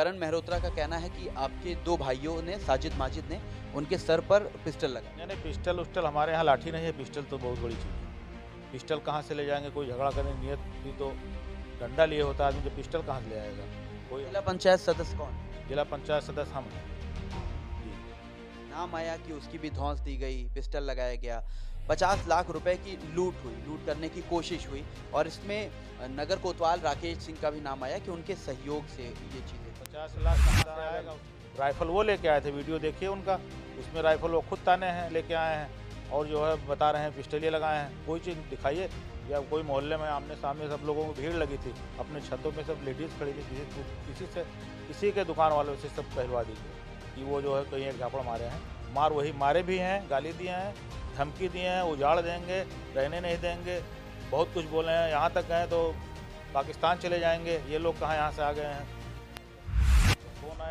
करण मेहरोत्रा का कहना है कि आपके दो भाइयों ने साजिद माजिद ने उनके सर पर पिस्टल लगा नहीं नहीं पिस्टल उस्टल हमारे यहाँ लाठी नहीं है पिस्टल तो बहुत बड़ी चीज़ है पिस्टल कहाँ से ले जाएंगे कोई झगड़ा करने नियत भी तो डंडा लिए होता आदमी तो पिस्टल कहाँ से ले आएगा कोई जिला पंचायत सदस्य कौन जिला पंचायत सदस्य हम हैं नाम आया कि उसकी भी धौंस दी गई पिस्टल लगाया गया पचास लाख रुपए की लूट हुई लूट करने की कोशिश हुई और इसमें नगर कोतवाल राकेश सिंह का भी नाम आया कि उनके सहयोग से ये चीज़ें पचास लाख आएगा राइफल वो लेके आए थे वीडियो देखिए उनका उसमें राइफल वो खुद ताने हैं लेके आए हैं और जो है बता रहे हैं पिस्टलिया लगाए हैं कोई चीज़ दिखाइए या कोई मोहल्ले में आमने सामने सब लोगों को भीड़ लगी थी अपने छतों में सब लेडीज़ खड़ी थी किसी किसी से किसी के दुकान वालों से सब कहलवा दीजिए कि वो जो है कहीं एक झापड़ मारे हैं मार वही मारे भी हैं गाली दिए हैं धमकी दिए हैं उजाड़ देंगे रहने नहीं देंगे बहुत कुछ बोले हैं यहाँ तक गए तो पाकिस्तान चले जाएंगे ये लोग कहाँ यहाँ से आ गए हैं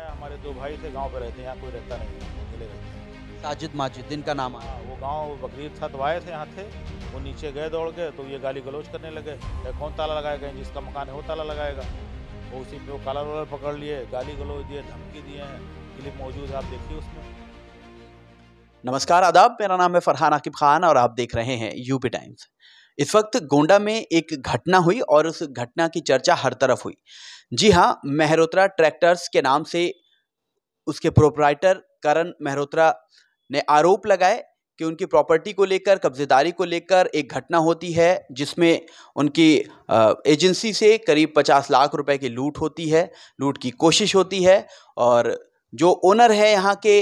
आया हमारे दो भाई थे गांव पे रहते हैं यहाँ कोई रहता नहीं अकेले रहते हैं साजिद माजिद जिनका नाम आया हाँ, वो गांव बकरीद था तो आए थे यहाँ थे वो नीचे गए दौड़ गए तो ये गाली गलोच करने लगे कौन ताला लगाया लगाएगा जिसका मकान है वो ताला लगाएगा वो उसी पे वो काला रोलर पकड़ लिए गाली गलोच दिए धमकी दिए हैं क्लिप मौजूद है आप देखिए उसमें नमस्कार आदाब मेरा नाम है फरहान आकिब खान और आप देख रहे हैं यूपी टाइम्स इस वक्त गोंडा में एक घटना हुई और उस घटना की चर्चा हर तरफ हुई जी हाँ मेहरोत्रा ट्रैक्टर्स के नाम से उसके प्रोपराइटर करण मेहरोत्रा ने आरोप लगाए कि उनकी प्रॉपर्टी को लेकर कब्जेदारी को लेकर एक घटना होती है जिसमें उनकी एजेंसी से करीब पचास लाख रुपए की लूट होती है लूट की कोशिश होती है और जो ओनर है यहाँ के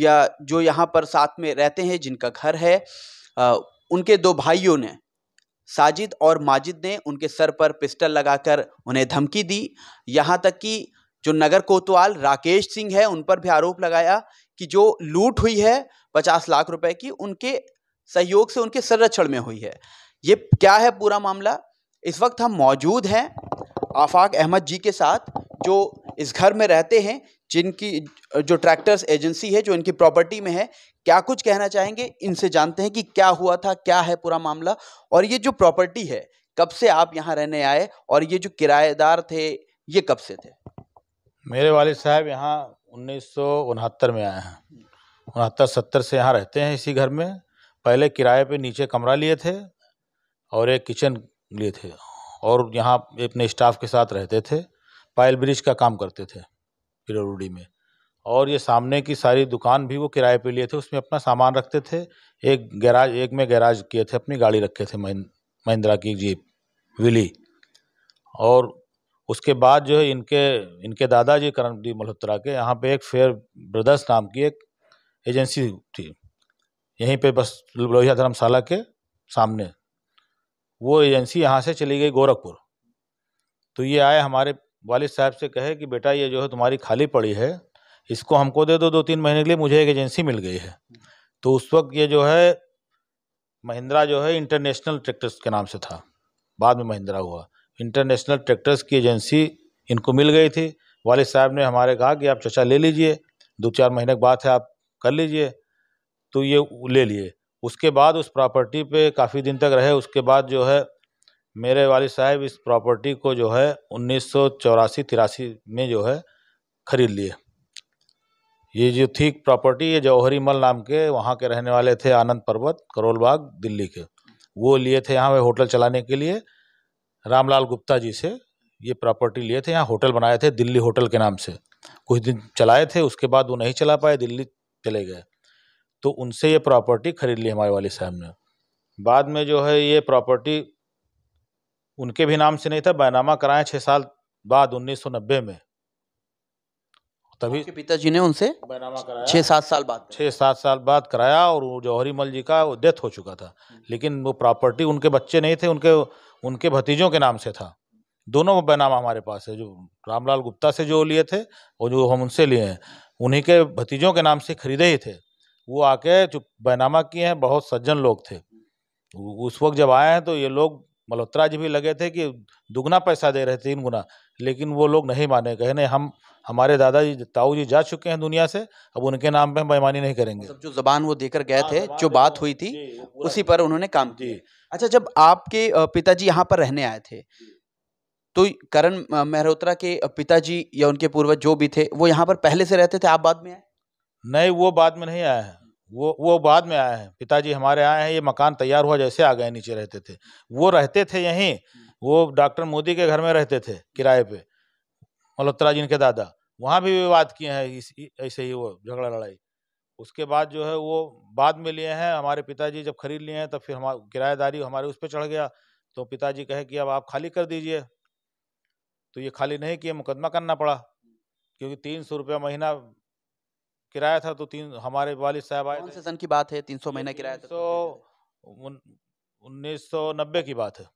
या जो यहाँ पर साथ में रहते हैं जिनका घर है आ, उनके दो भाइयों ने साजिद और माजिद ने उनके सर पर पिस्टल लगाकर उन्हें धमकी दी यहाँ तक कि जो नगर कोतवाल राकेश सिंह है उन पर भी आरोप लगाया कि जो लूट हुई है पचास लाख रुपए की उनके सहयोग से उनके संरक्षण में हुई है ये क्या है पूरा मामला इस वक्त हम मौजूद हैं आफाक अहमद जी के साथ जो इस घर में रहते हैं जिनकी जो ट्रैक्टर्स एजेंसी है जो इनकी प्रॉपर्टी में है क्या कुछ कहना चाहेंगे इनसे जानते हैं कि क्या हुआ था क्या है पूरा मामला और ये जो प्रॉपर्टी है कब से आप यहाँ रहने आए और ये जो किराएदार थे ये कब से थे मेरे वाले साहब यहाँ उन्नीस में आए हैं उनहत्तर सत्तर से यहाँ रहते हैं इसी घर में पहले किराए पे नीचे कमरा लिए थे और एक किचन लिए थे और यहाँ अपने स्टाफ के साथ रहते थे पायल ब्रिज का काम करते थे किरोड़ी में और ये सामने की सारी दुकान भी वो किराए पे लिए थे उसमें अपना सामान रखते थे एक गैराज एक में गैराज किए थे अपनी गाड़ी रखे थे महिंद्रा की जीप विली और उसके बाद जो है इनके इनके दादाजी डी मल्होत्रा के यहाँ पे एक फेयर ब्रदर्स नाम की एक एजेंसी थी यहीं पे बस लोहिया धर्मशाला के सामने वो एजेंसी यहाँ से चली गई गोरखपुर तो ये आए हमारे वालिद साहब से कहे कि बेटा ये जो है तुम्हारी खाली पड़ी है इसको हमको दे दो दो तीन महीने के लिए मुझे एक एजेंसी मिल गई है तो उस वक्त ये जो है महिंद्रा जो है इंटरनेशनल ट्रैक्टर्स के नाम से था बाद में महिंद्रा हुआ इंटरनेशनल ट्रैक्टर्स की एजेंसी इनको मिल गई थी वालद साहब ने हमारे कहा कि आप चचा ले लीजिए दो चार महीने की बात है आप कर लीजिए तो ये ले लिए उसके बाद उस प्रॉपर्टी पे काफ़ी दिन तक रहे उसके बाद जो है मेरे वाले साहब इस प्रॉपर्टी को जो है उन्नीस सौ चौरासी तिरासी में जो है ख़रीद लिए ये जो थी प्रॉपर्टी ये जौहरी मल नाम के वहाँ के रहने वाले थे आनंद पर्वत करोल बाग दिल्ली के वो लिए थे यहाँ पे होटल चलाने के लिए रामलाल गुप्ता जी से ये प्रॉपर्टी लिए थे यहाँ होटल बनाए थे दिल्ली होटल के नाम से कुछ दिन चलाए थे उसके बाद वो नहीं चला पाए दिल्ली चले गए तो उनसे ये प्रॉपर्टी खरीद ली हमारे वाले साहब ने बाद में जो है ये प्रॉपर्टी उनके भी नाम से नहीं था बैनामा कराए छः साल बाद 1990 में तभी पिताजी ने उनसे बैनामा कराया छः सात साल बाद छः सात साल बाद कराया और जौहरी मल जी का वो डेथ हो चुका था हम्म। लेकिन वो प्रॉपर्टी उनके बच्चे नहीं थे उनके उनके भतीजों के नाम से था दोनों बैनामा हमारे पास है जो रामलाल गुप्ता से जो लिए थे और जो हम उनसे लिए हैं उन्हीं के भतीजों के नाम से खरीदे ही थे वो आके जो बैनामा किए हैं बहुत सज्जन लोग थे उस वक्त जब आए हैं तो ये लोग मल्होत्रा जी भी लगे थे कि दुगना पैसा दे रहे तीन गुना लेकिन वो लोग नहीं माने कहे नहीं हम हमारे दादाजी ताऊ जी जा चुके हैं दुनिया से अब उनके नाम पे हम बेमानी नहीं करेंगे मतलब जो जबान वो देकर गए हाँ, थे जो बात हुई थी उसी पर उन्होंने काम किया अच्छा जब आपके पिताजी यहाँ पर रहने आए थे तो करण मेहरोत्रा के पिताजी या उनके पूर्वज जो भी थे वो यहाँ पर पहले से रहते थे आप बाद में आए नहीं वो बाद में नहीं आए हैं वो वो बाद में आए हैं पिताजी हमारे आए हैं ये मकान तैयार हुआ जैसे आ गए नीचे रहते थे वो रहते थे यहीं वो डॉक्टर मोदी के घर में रहते थे किराए पे मल्होत्रा जी के दादा वहाँ भी विवाद किए हैं ऐसे ही वो झगड़ा लड़ाई उसके बाद जो है वो बाद में लिए हैं हमारे पिताजी जब खरीद लिए हैं तब फिर हमारा किराएदारी हमारे उस पर चढ़ गया तो पिताजी कहे कि अब आप खाली कर दीजिए तो ये खाली नहीं किए मुकदमा करना पड़ा क्योंकि तीन सौ रुपया महीना किराया था तो तीन हमारे वालिद साहब आए कौन सन की बात है तीन सौ महीना किराया था तो उन्नीस सौ नब्बे की बात है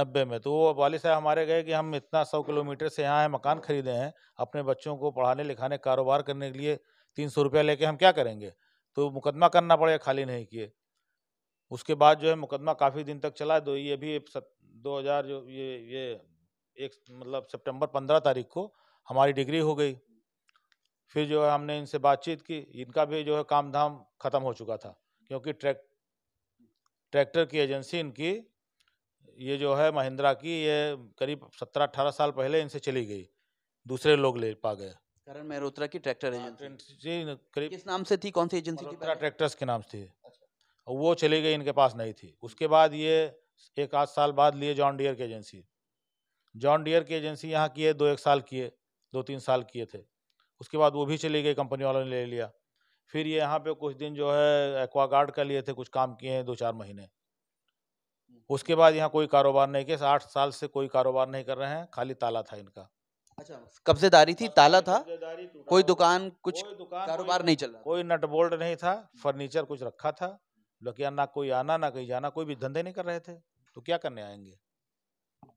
नब्बे में तो वो वालिद साहब हमारे गए कि हम इतना सौ किलोमीटर से यहाँ मकान खरीदे हैं अपने बच्चों को पढ़ाने लिखाने कारोबार करने के लिए तीन सौ रुपया लेके हम क्या करेंगे तो मुकदमा करना पड़ेगा खाली नहीं किए उसके बाद जो है मुकदमा काफ़ी दिन तक चला दो ये भी दो हज़ार जो ये ये एक मतलब सितंबर पंद्रह तारीख को हमारी डिग्री हो गई फिर जो है हमने इनसे बातचीत की इनका भी जो है काम धाम ख़त्म हो चुका था क्योंकि ट्रैक ट्रैक्टर की एजेंसी इनकी ये जो है महिंद्रा की ये करीब सत्रह अठारह साल पहले इनसे चली गई दूसरे लोग ले पा गए करण मेहरोत्रा की ट्रैक्टर हाँ, एजेंसी करीब किस नाम से थी कौन सी एजेंसी की ट्रैक्टर्स के नाम से थी अच्छा। वो चली गई इनके पास नहीं थी उसके बाद ये एक आध साल बाद लिए जॉन डियर की एजेंसी जॉन डियर की एजेंसी यहाँ किए दो एक साल किए दो तीन साल किए थे उसके बाद वो भी चली गई कंपनी वालों ने ले लिया फिर ये यहाँ पे कुछ दिन जो है एक्वागार्ड का लिए थे कुछ काम किए हैं दो चार महीने उसके बाद यहाँ कोई कारोबार नहीं किया आठ साल से कोई कारोबार नहीं कर रहे हैं खाली ताला था इनका अच्छा कब्जेदारी थी ताला था कोई दुकान कुछ कोई कारोबार नहीं चल कोई नट बोल्ट नहीं था फर्नीचर कुछ रखा था लकिया ना कोई आना ना कहीं जाना कोई भी धंधे नहीं कर रहे थे तो क्या करने आएंगे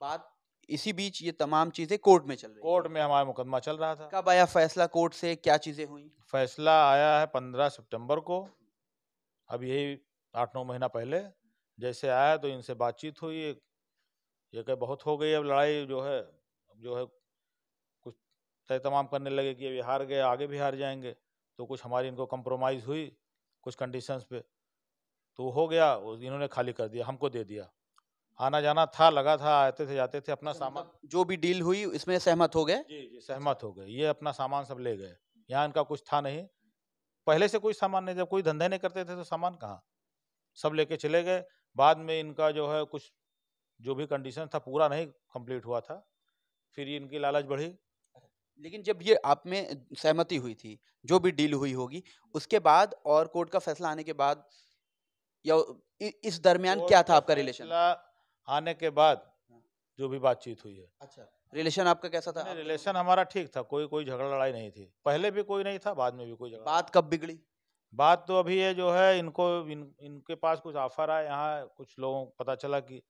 बात इसी बीच ये तमाम चीजें कोर्ट में चल रही कोर्ट में हमारा मुकदमा चल रहा था कब आया फैसला कोर्ट से क्या चीजें हुई फैसला आया है पंद्रह सितंबर को अब यही आठ नौ महीना पहले जैसे आया तो इनसे बातचीत हुई ये कह बहुत हो गई अब लड़ाई जो है जो है कुछ तय तमाम करने लगे कि अभी हार गए आगे भी हार जाएंगे तो कुछ हमारी इनको कंप्रोमाइज़ हुई कुछ कंडीशंस पे तो हो गया इन्होंने खाली कर दिया हमको दे दिया आना जाना था लगा था आते थे जाते थे अपना सामान जो भी डील हुई इसमें सहमत हो गए जी जी सहमत हो गए ये अपना सामान सब ले गए यहाँ इनका कुछ था नहीं पहले से कोई सामान नहीं जब कोई धंधे नहीं करते थे तो सामान कहाँ सब लेके चले गए बाद में इनका जो है कुछ जो भी कंडीशन था पूरा नहीं कंप्लीट हुआ था फिर इनकी लालच बढ़ी लेकिन जब ये आप में सहमति हुई थी जो भी डील हुई होगी उसके बाद और कोर्ट का फैसला आने के बाद या इस दरमियान क्या था आपका रिलेशन आने के बाद हाँ। जो भी बातचीत हुई है अच्छा रिलेशन आपका कैसा था रिलेशन हमारा ठीक था कोई कोई झगड़ा लड़ाई नहीं थी पहले भी कोई नहीं था बाद में भी कोई बात कब बिगड़ी बात तो अभी ये जो है इनको इन, इनके पास कुछ ऑफर आया यहाँ कुछ लोगों को पता चला कि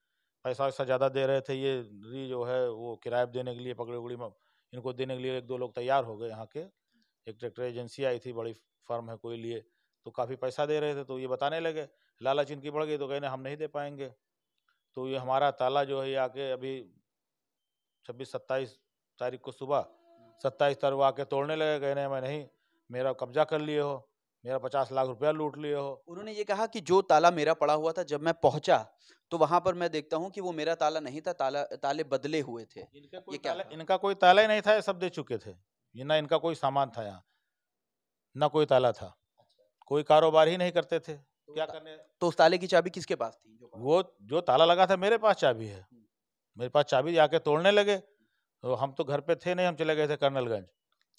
पैसा वैसा ज़्यादा दे रहे थे ये री जो है वो किराए देने के लिए पकड़े उगड़ी में इनको देने के लिए एक दो लोग तैयार हो गए यहाँ के एक ट्रैक्टर एजेंसी आई थी बड़ी फर्म है कोई लिए तो काफ़ी पैसा दे रहे थे तो ये बताने लगे लालच इनकी बढ़ गई तो कहने हम नहीं दे पाएंगे तो ये हमारा ताला जो है आके अभी छब्बीस सत्ताईस तारीख को सुबह सत्ताईस तारीख आके तोड़ने लगे कह रहे मैं नहीं मेरा कब्जा कर लिए हो मेरा पचास लाख रुपया लूट लिए हो उन्होंने ये कहा कि जो ताला मेरा पड़ा हुआ था जब मैं पहुंचा तो वहां पर मैं देखता हूँ कि वो मेरा ताला नहीं था ताला ताले बदले हुए थे इनका कोई, ताला, इनका कोई ताला ही नहीं था ये सब दे चुके थे ये ना इनका कोई सामान था यहाँ ना कोई ताला था अच्छा। कोई कारोबार ही नहीं करते थे तो क्या करने तो उस ताले की चाबी किसके पास थी वो जो ताला लगा था मेरे पास चाबी है हम्म। मेरे पास चाबी आके तोड़ने लगे तो हम तो घर पे थे नहीं हम चले गए थे कर्नलगंज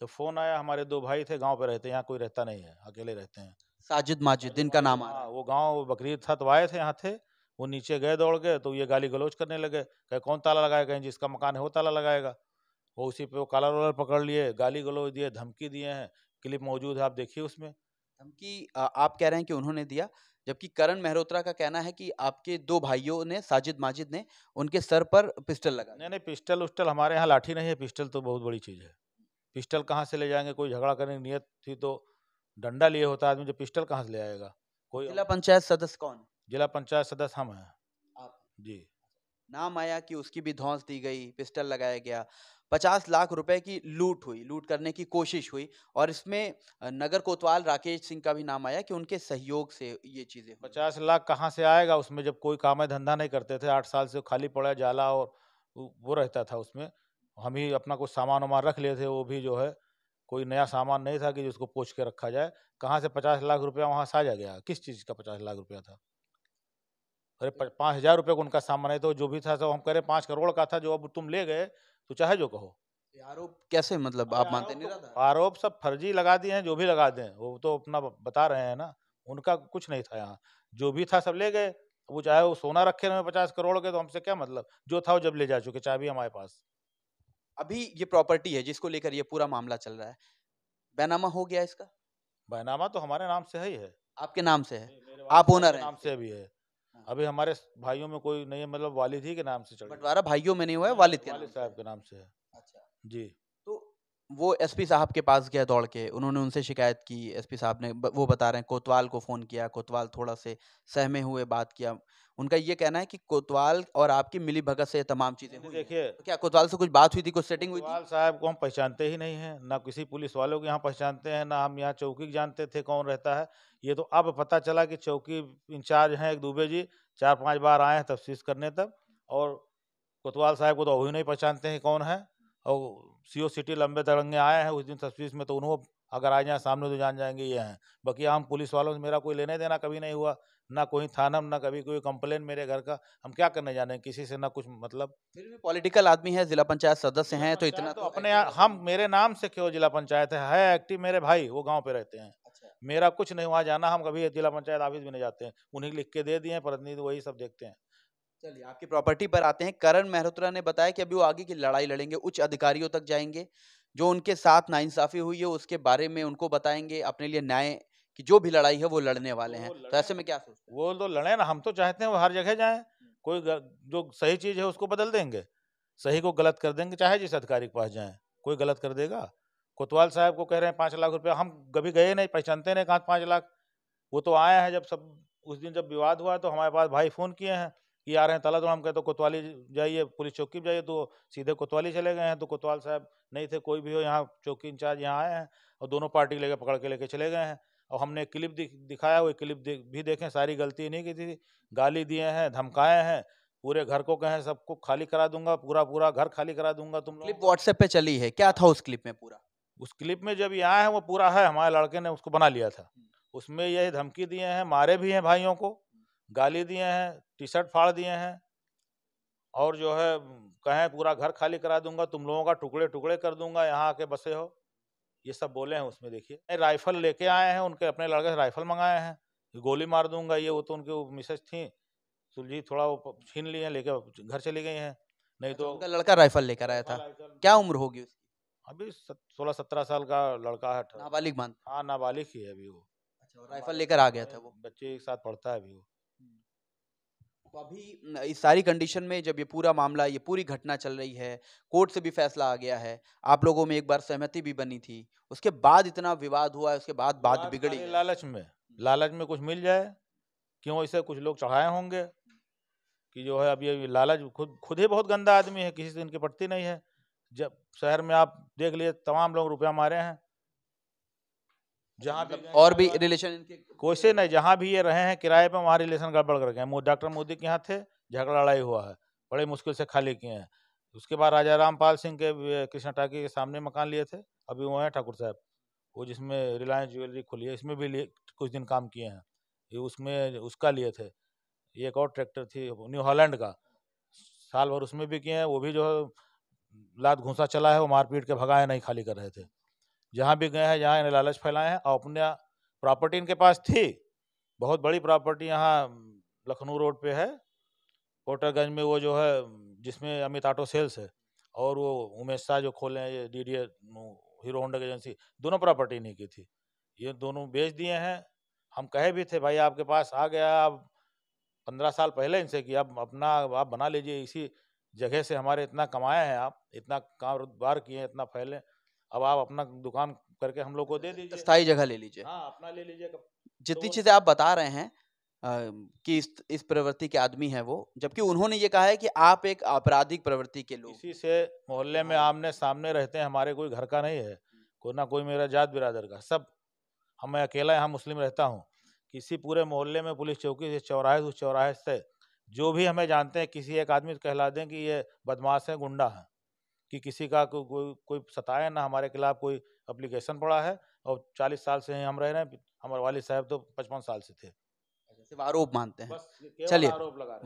तो फोन आया हमारे दो भाई थे गांव पे रहते हैं यहाँ कोई रहता नहीं है अकेले रहते हैं साजिद माजिद का हाँ, नाम आ वो गांव बकरीद था तो आए थे यहाँ थे वो नीचे गए दौड़ गए तो ये गाली गलोच करने लगे कहे कौन ताला लगाया कहीं जिसका मकान है वो ताला लगाएगा वो उसी पे वो काला रोलर पकड़ लिए गाली गलोच दिए धमकी दिए हैं क्लिप मौजूद है आप देखिए उसमें धमकी आप कह रहे हैं कि उन्होंने दिया जबकि करण मेहरोत्रा का कहना है कि आपके दो भाइयों ने साजिद माजिद ने उनके सर पर पिस्टल लगा नहीं नहीं पिस्टल उस्टल हमारे यहाँ लाठी नहीं है पिस्टल तो बहुत बड़ी चीज़ है पिस्टल कहाँ से ले जाएंगे कोई झगड़ा करने की नीयत थी तो डंडा लिए होता आदमी जो तो पिस्टल कहाँ से ले आएगा कोई जिला पंचायत सदस्य कौन जिला पंचायत सदस्य हम हैं आप जी नाम आया कि उसकी भी धौंस दी गई पिस्टल लगाया गया पचास लाख रुपए की लूट हुई लूट करने की कोशिश हुई और इसमें नगर कोतवाल राकेश सिंह का भी नाम आया कि उनके सहयोग से ये चीजें पचास लाख कहाँ से आएगा उसमें जब कोई काम है धंधा नहीं करते थे आठ साल से खाली पड़ा जाला और वो रहता था उसमें हम ही अपना कुछ सामान वामान रख लिए थे वो भी जो है कोई नया सामान नहीं था कि जिसको पोच के रखा जाए कहाँ से पचास लाख रुपया वहाँ साजा गया किस चीज़ का पचास लाख रुपया था अरे पाँच हज़ार रुपये का उनका सामान है तो जो भी था सब तो हम कह रहे पाँच करोड़ का था जो अब तुम ले गए तू चाहे जो कहो आरोप कैसे मतलब आप मानते नहीं तो आरोप सब फर्जी लगा दिए हैं जो भी लगा दें वो तो अपना बता रहे हैं ना उनका कुछ नहीं था यहाँ जो भी था सब ले गए वो चाहे वो सोना रखे रहे पचास करोड़ के तो हमसे क्या मतलब जो था वो जब ले जा चुके चाहे भी हमारे पास अभी ये प्रॉपर्टी है जिसको लेकर ये पूरा मामला चल रहा है बैनामा हो गया इसका बैनामा तो हमारे नाम से ही है आपके नाम से है आप ओनर हैं नाम से भी है हाँ। अभी हमारे भाइयों में कोई नहीं है मतलब वालिद ही के नाम से बंटवारा भाइयों में नहीं हुआ है वालिद के वालिद साहब के नाम से है अच्छा जी तो वो एसपी साहब के पास गया दौड़ के उन्होंने उनसे शिकायत की एसपी साहब ने वो बता रहे हैं कोतवाल को फ़ोन किया कोतवाल थोड़ा से सहमे हुए बात किया उनका ये कहना है कि कोतवाल और आपकी मिली भगत से तमाम चीज़ें देखिए तो क्या कोतवाल से कुछ बात हुई थी कुछ सेटिंग हुई कोतवाल साहब को हम पहचानते ही नहीं है ना किसी पुलिस वालों को यहाँ पहचानते हैं ना हम यहाँ चौकी जानते थे कौन रहता है ये तो अब पता चला कि चौकी इंचार्ज हैं एक दुबे जी चार पांच बार आए हैं तफ्तीश करने तक और कोतवाल साहब को तो वही नहीं पहचानते हैं कौन है और सी ओ सिटी लंबे तरंगे आए हैं उस दिन तफ्तीश में तो उन्होंने अगर आ जाए सामने तो जान जाएंगे ये हैं बाकी हम पुलिस वालों से मेरा कोई लेने देना कभी नहीं हुआ ना कोई थाना ना कभी कोई कंप्लेन मेरे घर का हम क्या करने जाने किसी से ना कुछ मतलब फिर भी पॉलिटिकल आदमी है जिला पंचायत सदस्य हैं तो इतना तो, तो अपने हम मेरे नाम से क्यों जिला पंचायत है, है एक्टिव मेरे भाई वो गाँव पे रहते हैं मेरा कुछ नहीं वहाँ जाना हम कभी जिला पंचायत ऑफिस भी नहीं जाते हैं उन्हीं लिख के दे दिए हैं प्रतिनिधि वही सब देखते हैं चलिए आपकी प्रॉपर्टी पर आते हैं करण मेहरोत्रा ने बताया कि अभी वो आगे की लड़ाई लड़ेंगे उच्च अधिकारियों तक जाएंगे जो उनके साथ नाइंसाफी हुई है उसके बारे में उनको बताएंगे अपने लिए न्याय कि जो भी लड़ाई है वो लड़ने वाले हैं तो ऐसे में क्या सोचते हैं वो तो लड़े ना हम तो चाहते हैं वो हर जगह जाए हम्म। कोई जो सही चीज़ है उसको बदल देंगे सही को गलत कर देंगे चाहे जिस अधिकारी के पास जाएं कोई गलत कर देगा कोतवाल साहब को कह रहे हैं पाँच लाख रुपया हम कभी गए नहीं पहचानते नहीं कहाँ पाँच लाख वो तो आए हैं जब सब उस दिन जब विवाद हुआ तो हमारे पास भाई फ़ोन किए हैं कि आ रहे हैं तला तो हम कहते तो कोतवाली जाइए पुलिस चौकी पर जाइए तो सीधे कोतवाली चले गए हैं तो कोतवाल साहब नहीं थे कोई भी हो यहाँ चौकी इंचार्ज यहाँ आए हैं और दोनों पार्टी लेकर पकड़ के लेके चले गए हैं और हमने क्लिप दिख, दिखाया वो क्लिप भी देखें सारी गलती नहीं की थी गाली दिए हैं धमकाए हैं पूरे घर को कहें सबको खाली करा दूंगा पूरा पूरा घर खाली करा दूंगा तुम क्लिप व्हाट्सएप पे चली है क्या था उस क्लिप में पूरा उस क्लिप में जब ये आए हैं वो पूरा है हमारे लड़के ने उसको बना लिया था हम्म। उसमें ये धमकी दिए हैं मारे भी हैं भाइयों को हम्म। गाली दिए हैं टी शर्ट फाड़ दिए हैं और जो है कहें पूरा घर खाली करा दूंगा तुम लोगों का टुकड़े टुकड़े कर दूंगा यहाँ आके बसे हो ये सब बोले हैं उसमें देखिए राइफल लेके आए हैं उनके अपने लड़के से राइफल मंगाए हैं गोली मार दूंगा ये वो तो उनके मिसेज थी सुलझी थोड़ा वो छीन लिए लेके घर चली गई हैं नहीं अच्छा, तो, उनका लड़का राइफल लेकर आया था हाँ, क्या उम्र होगी अभी सोलह सत्रह साल का लड़का है नाबालिग मान हाँ नाबालिग ही है अभी वो अच्छा राइफल लेकर आ गया था वो बच्चे के साथ पढ़ता है अभी वो तो अभी इस सारी कंडीशन में जब ये पूरा मामला ये पूरी घटना चल रही है कोर्ट से भी फैसला आ गया है आप लोगों में एक बार सहमति भी बनी थी उसके बाद इतना विवाद हुआ है उसके बाद बात बिगड़ी लालच में लालच में कुछ मिल जाए क्यों इसे कुछ लोग चढ़ाए होंगे कि जो है अभी लालच खुद खुद ही बहुत गंदा आदमी है किसी से इनकी पटती नहीं है जब शहर में आप देख लिए तमाम लोग रुपया मारे हैं जहाँ भी और भी रिलेशन कोई से नहीं जहाँ भी ये रहे हैं किराए पे वहाँ रिलेशन गड़बड़ कर गए डॉक्टर मोदी के यहाँ थे झगड़ा लड़ाई हुआ है बड़े मुश्किल से खाली किए हैं उसके बाद राजा रामपाल सिंह के कृष्णा टाके के सामने मकान लिए थे अभी वो हैं ठाकुर साहब वो जिसमें रिलायंस ज्वेलरी खुली है इसमें भी लिए कुछ दिन काम किए हैं ये उसमें उसका लिए थे ये एक और ट्रैक्टर थी न्यू हॉलैंड का साल भर उसमें भी किए हैं वो भी जो है लात घूसा चला है वो मारपीट के भगाए नहीं खाली कर रहे थे जहाँ भी गए हैं यहाँ इन्हें लालच फैलाए हैं और अपने प्रॉपर्टी इनके पास थी बहुत बड़ी प्रॉपर्टी यहाँ लखनऊ रोड पे है कोटरगंज में वो जो है जिसमें अमित आटो सेल्स है और वो उमेश शाह जो खोले हैं ये D D Hero Honda agency दोनों प्रॉपर्टी इन्हीं की थी ये दोनों बेच दिए हैं हम कहे भी थे भाई आपके पास आ गया अब पंद्रह साल पहले इनसे कि अब अपना आप बना लीजिए इसी जगह से हमारे इतना कमाया है आप इतना कारोबार किए इतना फैले अब आप अपना दुकान करके हम लोग को दे दीजिए स्थायी जगह ले लीजिए हाँ अपना ले लीजिए जितनी तो चीज़ें आप बता रहे हैं कि इस इस प्रवृत्ति के आदमी है वो जबकि उन्होंने ये कहा है कि आप एक आपराधिक प्रवृत्ति के लोग इसी से मोहल्ले में आमने सामने रहते हैं हमारे कोई घर का नहीं है कोई ना कोई मेरा जात बिरादर का सब हम मैं अकेला यहाँ मुस्लिम रहता हूँ किसी पूरे मोहल्ले में पुलिस चौकी से चौराहे उस चौराहे से जो भी हमें जानते हैं किसी एक आदमी कहला दें कि ये बदमाश है गुंडा है कि किसी का को, कोई कोई सताए ना हमारे खिलाफ कोई अप्लीकेशन पड़ा है और चालीस साल से हम रह रहे हैं हमारे वालिद साहब तो पचपन साल से थे अच्छा, आरोप मानते हैं चलिए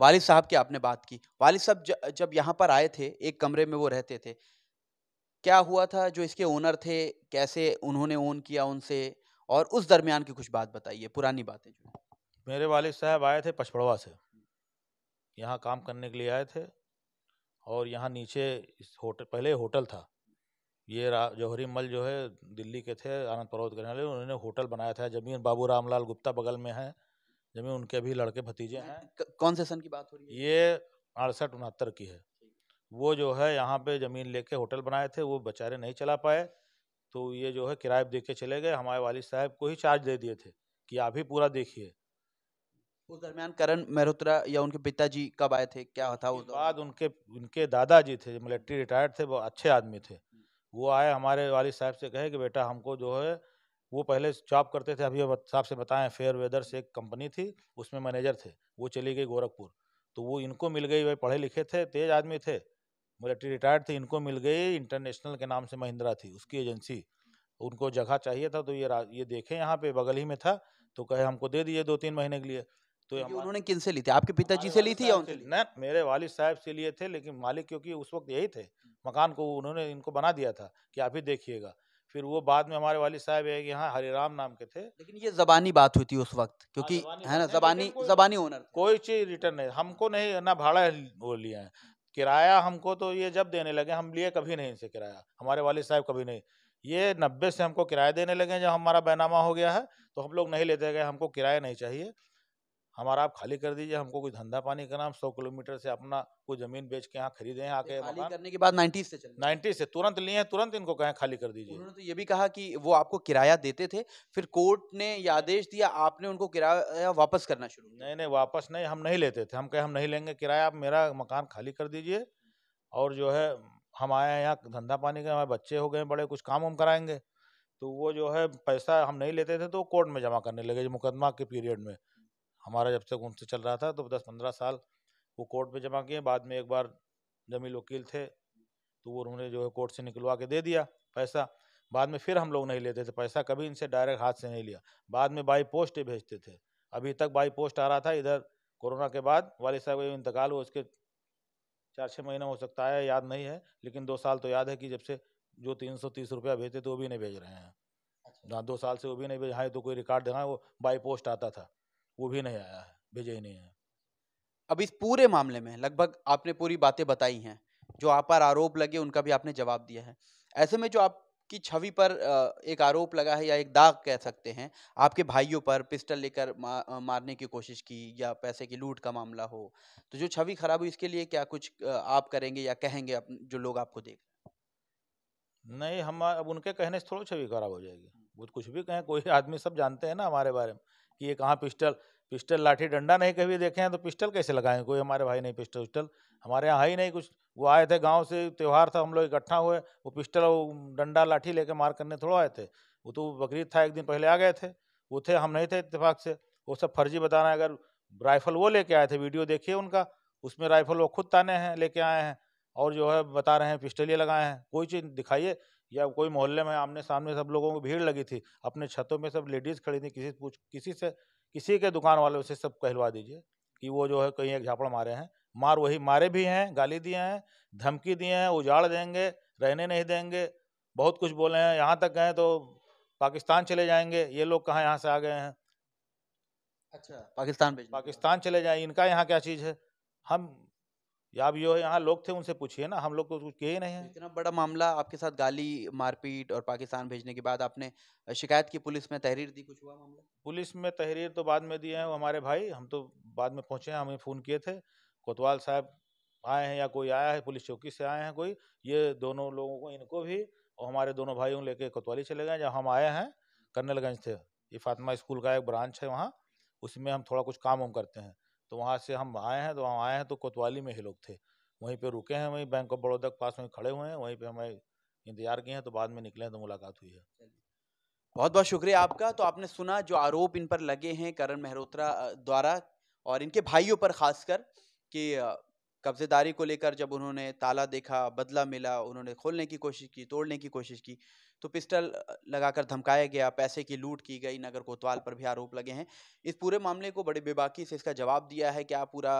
वालिद साहब की आपने बात की वालिद साहब जब यहाँ पर आए थे एक कमरे में वो रहते थे क्या हुआ था जो इसके ओनर थे कैसे उन्होंने ओन किया उनसे और उस दरमियान की कुछ बात बताइए पुरानी बातें जो मेरे वालिद साहब आए थे पचपड़वा से यहाँ काम करने के लिए आए थे और यहाँ नीचे इस होटल पहले होटल था ये जौहरी मल जो है दिल्ली के थे आनंद पर्वत करने वाले उन्होंने होटल बनाया था जमीन बाबू रामलाल गुप्ता बगल में है जमीन उनके भी लड़के भतीजे हैं कौन से सन की बात हो रही है ये अड़सठ उनहत्तर की है वो जो है यहाँ पे ज़मीन लेके होटल बनाए थे वो बेचारे नहीं चला पाए तो ये जो है किराए दे के चले गए हमारे वालिद साहब को ही चार्ज दे दिए थे कि आप ही पूरा देखिए उस दरमियान करण मेहरोत्रा या उनके पिताजी कब आए थे क्या था उस बाद उनके उनके दादाजी थे मिलिट्री रिटायर्ड थे वो अच्छे आदमी थे हम्म। वो आए हमारे वालिद साहब से कहे कि बेटा हमको जो है वो पहले जॉब करते थे अभी साहब से बताएं फेयर वेदर से एक कंपनी थी उसमें मैनेजर थे वो चली गई गोरखपुर तो वो इनको मिल गई भाई पढ़े लिखे थे तेज आदमी थे मिलिट्री रिटायर्ड थे इनको मिल गई इंटरनेशनल के नाम से महिंद्रा थी उसकी एजेंसी उनको जगह चाहिए था तो ये ये देखे यहाँ पे बगल ही में था तो कहे हमको दे दिए दो तीन महीने के लिए तो उन्होंने किन से ली थी आपके पिताजी से ली थी या उनसे न मेरे वालिद साहब से लिए थे लेकिन मालिक क्योंकि उस वक्त यही थे हम्म। मकान को उन्होंने इनको बना दिया था कि आप ही देखिएगा फिर वो बाद में हमारे वालिद साहब है कि यहाँ हरिराम नाम के थे लेकिन ये जबानी बात हुई थी उस वक्त हाँ, क्योंकि है ना जबानी जबानी ओनर कोई चीज रिटर्न नहीं हमको नहीं ना भाड़ा वो लिया है हम्म। किराया हमको तो ये जब देने लगे हम लिए कभी नहीं इनसे किराया हमारे वालिद साहब कभी नहीं ये नब्बे से हमको किराया देने लगे जब हमारा बैनामा हो गया है तो हम लोग नहीं लेते गए हमको किराया नहीं चाहिए हमारा आप खाली कर दीजिए हमको कुछ धंधा पानी करना हम सौ किलोमीटर से अपना कोई जमीन बेच के यहाँ खरीदे हैं आके खाली करने के बाद नाइन्टी से नाइन्टीज से तुरंत लिए हैं तुरंत इनको कहें खाली कर दीजिए उन्होंने तो ये भी कहा कि वो आपको किराया देते थे फिर कोर्ट ने ये आदेश दिया आपने उनको किराया वापस करना शुरू नहीं नहीं वापस नहीं हम नहीं लेते थे हम कहें हम नहीं लेंगे किराया आप मेरा मकान खाली कर दीजिए और जो है हम आए हैं यहाँ धंधा पानी के हमारे बच्चे हो गए बड़े कुछ काम वम कराएंगे तो वो जो है पैसा हम नहीं लेते थे तो कोर्ट में जमा करने लगे मुकदमा के पीरियड में हमारा जब तक उनसे चल रहा था तो दस पंद्रह साल वो कोर्ट में जमा किए बाद में एक बार जमील वकील थे तो वो उन्होंने जो है कोर्ट से निकलवा के दे दिया पैसा बाद में फिर हम लोग नहीं लेते थे पैसा कभी इनसे डायरेक्ट हाथ से नहीं लिया बाद में बाई पोस्ट ही भेजते थे अभी तक बाई पोस्ट आ रहा था इधर कोरोना के बाद वाले साहब का इंतकाल हुआ उसके चार छः महीना हो सकता है याद नहीं है लेकिन दो साल तो याद है कि जब से जो तीन सौ तीस रुपया भेजते थे वो भी नहीं भेज रहे हैं अच्छा। जहाँ दो साल से वो भी नहीं भेज हाँ तो कोई रिकॉर्ड देना हाँ, वो बाई पोस्ट आता था वो भी नहीं आया है भेजे ही नहीं है अब इस पूरे मामले में लगभग आपने पूरी बातें बताई हैं जो आप पर आरोप लगे उनका भी आपने जवाब दिया है ऐसे में जो आपकी छवि पर एक आरोप लगा है या एक दाग कह सकते हैं आपके भाइयों पर पिस्टल लेकर मारने की कोशिश की या पैसे की लूट का मामला हो तो जो छवि खराब हुई इसके लिए क्या कुछ आप करेंगे या कहेंगे जो लोग आपको देख नहीं हम अब उनके कहने से थोड़ा छवि खराब हो जाएगी वो कुछ भी कहें कोई आदमी सब जानते हैं ना हमारे बारे में कि ये कहाँ पिस्टल पिस्टल लाठी डंडा नहीं कभी देखे हैं तो पिस्टल कैसे लगाएं कोई हमारे भाई नहीं पिस्टल उस्टल हमारे यहाँ है ही नहीं कुछ वो आए थे गांव से त्यौहार था हम लोग इकट्ठा हुए वो पिस्टल और डंडा लाठी लेके मार करने थोड़ा आए थे वो तो बकरीद था एक दिन पहले आ गए थे वो थे हम नहीं थे इतफाक़ से वो सब फर्जी बता रहे हैं अगर राइफल वो लेके आए थे वीडियो देखिए उनका उसमें राइफल वो खुद ताने हैं लेके आए हैं और जो है बता रहे हैं पिस्टल ये लगाए हैं कोई चीज़ दिखाइए या कोई मोहल्ले में आमने सामने सब लोगों को भीड़ लगी थी अपने छतों में सब लेडीज़ खड़ी थी किसी पूछ किसी से किसी के दुकान वाले से सब कहलवा दीजिए कि वो जो है कहीं एक झापड़ मारे हैं मार वही मारे भी हैं गाली दिए हैं धमकी दिए हैं उजाड़ देंगे रहने नहीं देंगे बहुत कुछ बोले हैं यहाँ तक गए तो पाकिस्तान चले जाएंगे ये लोग कहाँ यहाँ से आ गए हैं अच्छा पाकिस्तान पाकिस्तान चले जाए इनका यहाँ क्या चीज़ है हम या अब है यहाँ लोग थे उनसे पूछिए ना हम लोग को तो कुछ किए नहीं है इतना बड़ा मामला आपके साथ गाली मारपीट और पाकिस्तान भेजने के बाद आपने शिकायत की पुलिस में तहरीर दी कुछ हुआ मामला पुलिस में तहरीर तो बाद में दिए हैं हमारे भाई हम तो बाद में पहुँचे हैं हमें फ़ोन किए थे कोतवाल साहब आए हैं या कोई आया है पुलिस चौकी से आए हैं कोई ये दोनों लोगों को इनको भी और हमारे दोनों भाइयों लेके कोतवाली चले गए जब हम आए हैं कर्नलगंज थे ये फातिमा स्कूल का एक ब्रांच है वहाँ उसमें हम थोड़ा कुछ काम वाम करते हैं तो वहाँ से हम आए हैं तो हम आए हैं तो कोतवाली में ही लोग थे वहीं पे रुके हैं वहीं बैंक ऑफ बड़ौदा के पास में खड़े हुए हैं वहीं पे हमें इंतजार किए हैं तो बाद में निकले हैं तो मुलाकात हुई है बहुत बहुत शुक्रिया आपका तो आपने सुना जो आरोप इन पर लगे हैं करण मेहरोत्रा द्वारा और इनके भाइयों पर खासकर कि कब्जेदारी को लेकर जब उन्होंने ताला देखा बदला मिला उन्होंने खोलने की कोशिश की तोड़ने की कोशिश की तो पिस्टल लगाकर धमकाया गया पैसे की लूट की गई नगर कोतवाल पर भी आरोप लगे हैं इस पूरे मामले को बड़े बेबाकी से इसका जवाब दिया है क्या पूरा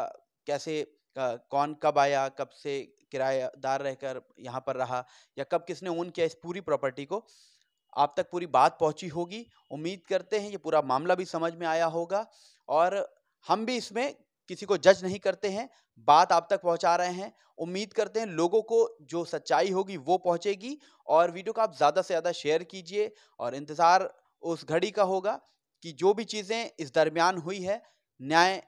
कैसे कौन कब आया कब से किराएदार रहकर यहाँ पर रहा या कब किसने ओन किया इस पूरी प्रॉपर्टी को आप तक पूरी बात पहुँची होगी उम्मीद करते हैं ये पूरा मामला भी समझ में आया होगा और हम भी इसमें किसी को जज नहीं करते हैं बात आप तक पहुंचा रहे हैं उम्मीद करते हैं लोगों को जो सच्चाई होगी वो पहुंचेगी और वीडियो को आप ज़्यादा से ज़्यादा शेयर कीजिए और इंतज़ार उस घड़ी का होगा कि जो भी चीज़ें इस दरमियान हुई है न्याय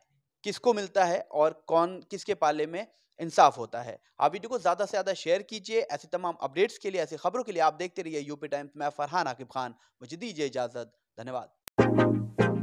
किसको मिलता है और कौन किसके पाले में इंसाफ होता है आप वीडियो को ज़्यादा से ज़्यादा शेयर कीजिए ऐसे तमाम अपडेट्स के लिए ऐसी खबरों के लिए आप देखते रहिए यूपी टाइम्स मैं फरहान आकिब खान मुझे दीजिए इजाज़त धन्यवाद